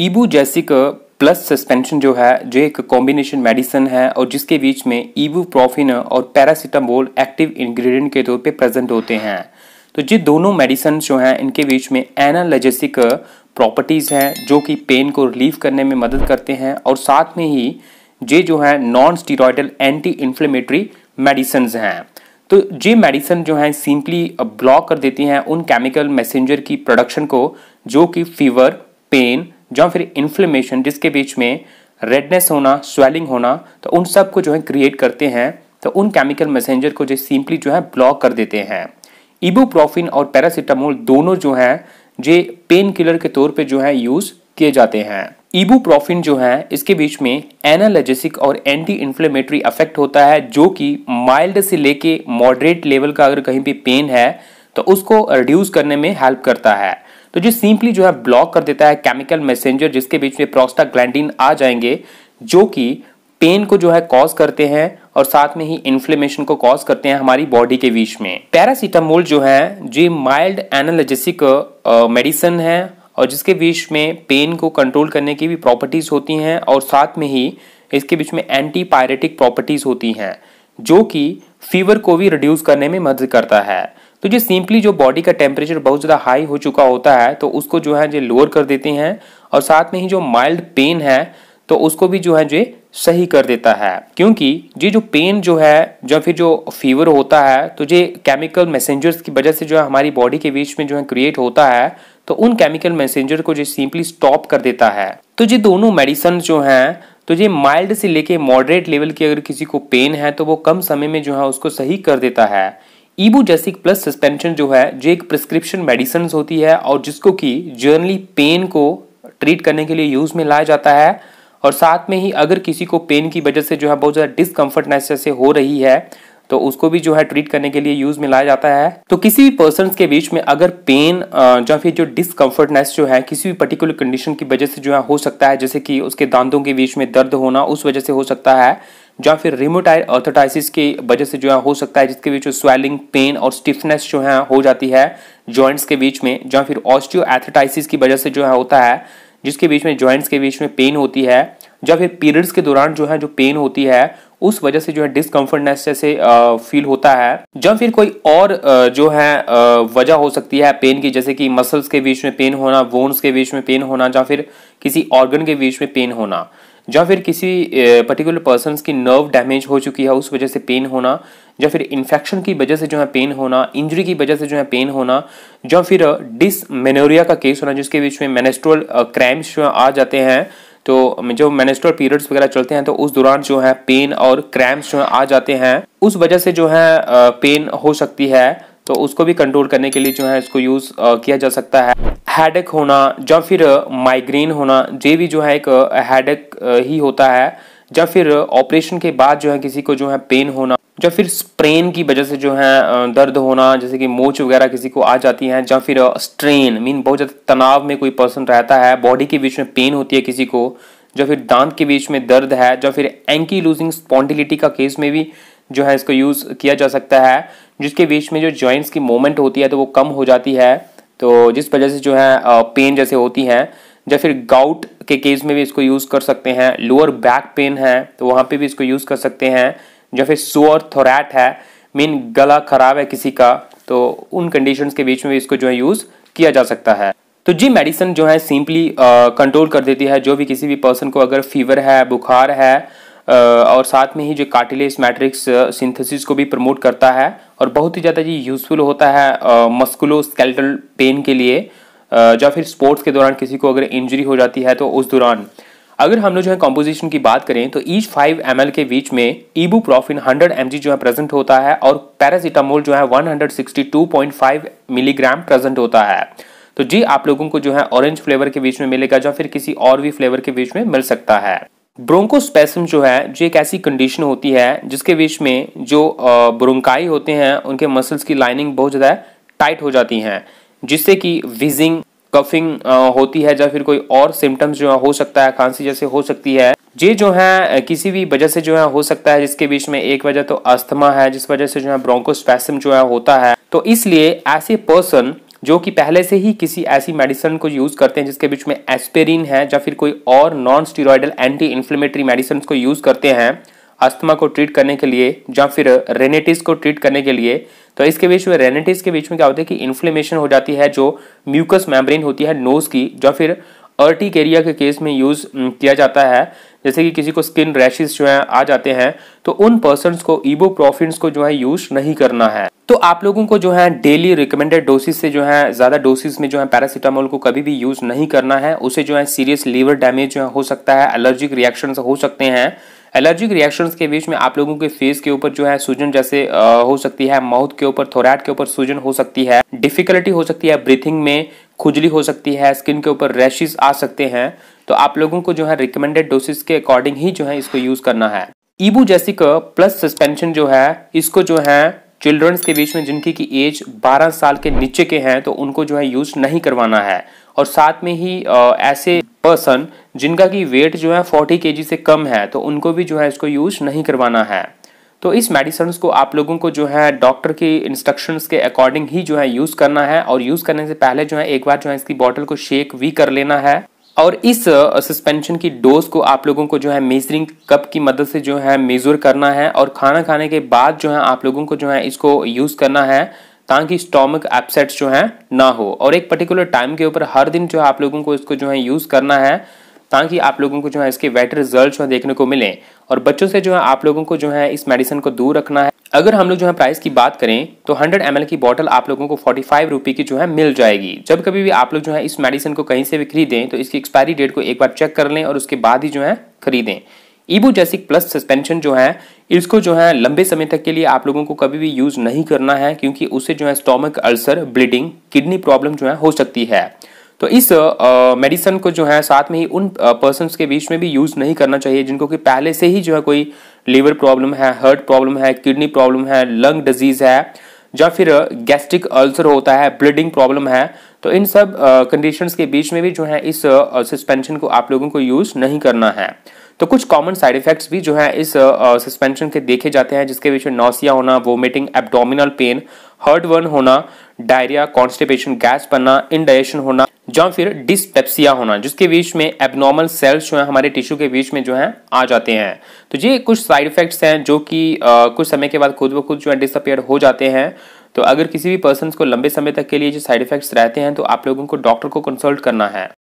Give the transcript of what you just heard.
ईबू जैसिक plus suspension जो है जो एक कॉम्बिनेशन मेडिसिन है और जिसके बीच में ईबू प्रोफिन और पैरासिटामोल एक्टिव इंग्रेडिएंट के तौर पे प्रेजेंट होते हैं तो ये दोनों मेडिसन जो हैं इनके बीच में एनालजेसिक प्रॉपर्टीज़ हैं जो कि पेन को रिलीव करने में मदद करते हैं और साथ में ही ये जो है non steroidal anti inflammatory medicine हैं तो ये मेडिसन जो है सिंपली ब्लॉक कर देती हैं उन केमिकल मैसेंजर की प्रोडक्शन को जो कि फीवर पेन या फिर इन्फ्लेमेशन जिसके बीच में रेडनेस होना स्वेलिंग होना तो उन सब को जो है क्रिएट करते हैं तो उन केमिकल मैसेंजर को जो सिंपली जो है ब्लॉक कर देते हैं इबोप्रोफिन और पैरासीटामोल दोनों जो हैं जे पेन किलर के तौर पे जो है यूज़ किए जाते हैं इबोप्रोफिन जो है इसके बीच में एनालजेसिक और एंटी इन्फ्लेमेटरी अफेक्ट होता है जो कि माइल्ड से लेके मॉडरेट लेवल का अगर कहीं भी पेन है तो उसको रिड्यूस करने में हेल्प करता है तो जो सिंपली जो है ब्लॉक कर देता है केमिकल मैसेंजर जिसके बीच में प्रोस्टाग्लैंडिन आ जाएंगे जो कि पेन को जो है कॉज करते हैं और साथ में ही इन्फ्लेमेशन को कॉज करते हैं हमारी बॉडी के बीच में पैरासीटामोल जो है जो माइल्ड एनालजेसिक मेडिसिन है और जिसके बीच में पेन को कंट्रोल करने की भी प्रॉपर्टीज होती हैं और साथ में ही इसके बीच में एंटी पायरेटिक प्रॉपर्टीज होती हैं जो कि फीवर को भी रिड्यूस करने में मदद करता है तो ये सिंपली जो बॉडी का टेम्परेचर बहुत ज़्यादा हाई हो चुका होता है तो उसको जो है जो लोअर कर देते हैं और साथ में ही जो माइल्ड पेन है तो उसको भी जो है जो सही कर देता है क्योंकि ये जो पेन जो है जो फिर जो फीवर होता है तो ये केमिकल मैसेंजर्स की वजह से जो है हमारी बॉडी के बीच में जो है क्रिएट होता है तो उन केमिकल मैसेंजर को जो सिंपली स्टॉप कर देता है तो ये दोनों मेडिसन जो हैं तो ये माइल्ड से लेके मॉडरेट लेवल की अगर किसी को पेन है तो वो कम समय में जो है उसको सही कर देता है ईबूजेसिक प्लस सस्पेंशन जो है जो एक प्रिस्क्रिप्शन मेडिसिन होती है और जिसको कि जर्नली पेन को ट्रीट करने के लिए यूज़ में लाया जाता है और साथ में ही अगर किसी को पेन की वजह से जो है बहुत ज़्यादा डिसकम्फर्टनेस जैसे हो रही है तो उसको भी जो है ट्रीट करने के लिए यूज़ में लाया जाता है तो किसी भी पर्सन के बीच में अगर पेन या फिर जो डिसकम्फर्टनेस जो है किसी भी पर्टिकुलर कंडीशन की वजह से जो है हो सकता है जैसे कि उसके दांतों के बीच में दर्द होना उस वजह से हो सकता है या फिर रिमोटाइड ऑर्थोटाइसिस की वजह से जो है हो सकता है जिसके बीच स्वेलिंग पेन और स्टिफनेस जो है हो जाती है जॉइंट्स के बीच में जहाँ फिर ऑस्टियोएथेटाइसिस की वजह से जो है होता है जिसके बीच में जॉइंट्स के बीच में पेन होती है या फिर पीरियड्स के दौरान जो है जो पेन होती है उस वजह से जो है डिसकम्फर्टनेस जैसे फील होता है या फिर कोई और जो है वजह हो सकती है पेन की जैसे कि मसल्स के बीच में पेन होना बोन्स के बीच में पेन होना या फिर किसी ऑर्गन के बीच में पेन होना या फिर किसी पर्टिकुलर पर्सन की नर्व डैमेज हो चुकी है उस वजह से पेन होना या फिर इन्फेक्शन की वजह से जो है पेन होना इंजरी की वजह से जो है पेन होना या फिर डिसमेनोरिया का केस होना जिसके बीच में मेनेस्ट्रोल क्रैम्स जो आ जाते हैं तो जो मेनेस्ट्रोल पीरियड्स वगैरह चलते हैं तो उस दौरान जो है पेन और क्रैम्स जो है आ जाते हैं उस वजह से जो है पेन हो सकती है तो उसको भी कंट्रोल करने के लिए जो है इसको यूज़ किया जा सकता है हेडेक होना या फिर माइग्रेन होना ये भी जो है एक हेडेक ही होता है या फिर ऑपरेशन के बाद जो है किसी को जो है पेन होना या फिर स्प्रेन की वजह से जो है दर्द होना जैसे कि मोच वगैरह किसी को आ जाती है या फिर स्ट्रेन मीन बहुत ज़्यादा तनाव में कोई पर्सन रहता है बॉडी के बीच में पेन होती है किसी को या फिर दांत के बीच में दर्द है या फिर एंकी लूजिंग स्पॉन्डिलिटी का केस में भी जो है इसको यूज़ किया जा सकता है जिसके बीच में जो जॉइंट्स की मूवमेंट होती है तो वो कम हो जाती है तो जिस वजह से जो है पेन जैसे होती हैं या फिर गाउट के केस में भी इसको यूज़ कर सकते हैं लोअर बैक पेन है तो वहाँ पे भी इसको यूज़ कर सकते हैं या फिर सोअर थोरैट है मीन गला ख़राब है किसी का तो उन कंडीशन के बीच में भी इसको जो है यूज़ किया जा सकता है तो जी मेडिसिन जो है सिंपली कंट्रोल कर देती है जो भी किसी भी पर्सन को अगर फीवर है बुखार है और साथ में ही जो कार्टिलेज मैट्रिक्स सिंथेसिस को भी प्रमोट करता है और बहुत ही ज़्यादा ये यूज़फुल होता है मस्कुलो स्केल्टल पेन के लिए या फिर स्पोर्ट्स के दौरान किसी को अगर इंजरी हो जाती है तो उस दौरान अगर हम लोग जो है कॉम्पोजिशन की बात करें तो ईच फाइव एम के बीच में ईबू प्रोफिन हंड्रेड एम जो है प्रेजेंट होता है और पैरासीटामोल जो है वन मिलीग्राम प्रेजेंट होता है तो जी आप लोगों को जो है ऑरेंज फ्लेवर के बीच में मिलेगा या फिर किसी और भी फ्लेवर के बीच में मिल सकता है ब्रोंकोस्पेसम जो है जो एक ऐसी कंडीशन होती है जिसके बीच में जो ब्रोंकाई होते हैं उनके मसल्स की लाइनिंग बहुत ज़्यादा टाइट हो जाती हैं जिससे कि विजिंग कफिंग होती है या फिर कोई और सिम्टम्स जो है हो सकता है खांसी जैसे हो सकती है ये जो है किसी भी वजह से जो है हो सकता है जिसके बीच में एक वजह तो अस्थमा है जिस वजह से जो है ब्रोंकोस्पेसम जो है होता है तो इसलिए ऐसे पर्सन जो कि पहले से ही किसी ऐसी मेडिसिन को यूज़ करते हैं जिसके बीच में एस्पेरिन है या फिर कोई और non steroidal anti inflammatory medicine को यूज़ करते हैं अस्थमा को ट्रीट करने के लिए या फिर रेनेटिस को ट्रीट करने के लिए तो इसके बीच में रेनेटिस के बीच में क्या होता है कि इन्फ्लेमेशन हो जाती है जो म्यूकस मैम्ब्रेन होती है नोज़ की या फिर अर्टिकेरिया के केस में यूज़ हम्म, किया जाता है जैसे कि किसी को स्किन रैशेस जो है आ जाते हैं तो उन पर्सनस को ईबोप्रोफिन्स को जो है यूज़ नहीं करना है तो आप लोगों को जो है डेली रिकमेंडेड डोसेज से जो है ज़्यादा डोसेज में जो है पैरासीटामोल को कभी भी यूज़ नहीं करना है उसे जो है सीरियस लीवर डैमेज जो है हो सकता है एलर्जिक रिएक्शन हो सकते हैं एलर्जिक रिएक्शंस के बीच में आप लोगों के फेस के ऊपर जो है सूजन जैसे हो सकती है माउथ के ऊपर थोराइड के ऊपर सूजन हो सकती है डिफिकल्टी हो सकती है ब्रीथिंग में खुजली हो सकती है स्किन के ऊपर रैशेज आ सकते हैं तो आप लोगों को जो है रिकमेंडेड डोसेज के अकॉर्डिंग ही जो है इसको यूज़ करना है ईबू जैसिक प्लस सस्पेंशन जो है इसको जो है चिल्ड्रंस के बीच में जिनकी की एज 12 साल के नीचे के हैं तो उनको जो है यूज़ नहीं करवाना है और साथ में ही आ, ऐसे पर्सन जिनका की वेट जो है 40 के से कम है तो उनको भी जो है इसको यूज नहीं करवाना है तो इस मेडिसन को आप लोगों को जो है डॉक्टर की इंस्ट्रक्शंस के अकॉर्डिंग ही जो है यूज़ करना है और यूज़ करने से पहले जो है एक बार जो है इसकी बॉटल को शेक भी कर लेना है और इस सस्पेंशन की डोज को आप लोगों को जो है मेजरिंग कप की मदद से जो है मेज़र करना है और खाना खाने के बाद जो है आप लोगों को जो है इसको यूज़ करना है ताकि स्टॉमक एपसेट्स जो है ना हो और एक पर्टिकुलर टाइम के ऊपर हर दिन जो है आप लोगों को इसको जो है यूज़ करना है ताकि आप लोगों को जो है इसके बेटर रिजल्ट जो है देखने को मिले और बच्चों से जो है आप लोगों को जो है इस मेडिसिन को दूर रखना है अगर हम लोग जो है प्राइस की बात करें तो 100 एम की बोतल आप लोगों को 45 फाइव की जो है मिल जाएगी जब कभी भी आप लोग जो है इस मेडिसिन को कहीं से भी खरीदें तो इसकी एक्सपायरी डेट को एक बार चेक कर लें और उसके बाद ही जो है खरीदें ईबो जैसिक प्लस सस्पेंशन जो है इसको जो है लंबे समय तक के लिए आप लोगों को कभी भी यूज़ नहीं करना है क्योंकि उससे जो है stomach ulcer bleeding kidney problem जो है हो सकती है तो इस मेडिसन को जो है साथ में ही उन पर्सन के बीच में भी यूज़ नहीं करना चाहिए जिनको कि पहले से ही जो है कोई लीवर प्रॉब्लम है हर्ट प्रॉब्लम है किडनी प्रॉब्लम है लंग डिजीज़ है या फिर गैस्ट्रिक अल्सर होता है ब्लीडिंग प्रॉब्लम है तो इन सब कंडीशन के बीच में भी जो है इस सस्पेंशन को आप लोगों को यूज़ नहीं करना है तो कुछ कॉमन साइड इफेक्ट्स भी जो है इस सस्पेंशन के देखे जाते हैं जिसके बीच में नौसिया होना vomiting abdominal pain heartburn होना डायरिया कॉन्स्टिपेशन गैस बनना इनडाइजेशन होना जो फिर डिस्पेप्सिया होना जिसके बीच में एबनॉर्मल सेल्स जो है हमारे टिश्यू के बीच में जो है आ जाते हैं तो ये कुछ साइड इफेक्ट्स हैं जो कि कुछ समय के बाद खुद ब खुद जो है डिसअपेयर हो जाते हैं तो अगर किसी भी पर्सन को लंबे समय तक के लिए जो साइड इफेक्ट्स रहते हैं तो आप लोगों को डॉक्टर को कंसल्ट करना है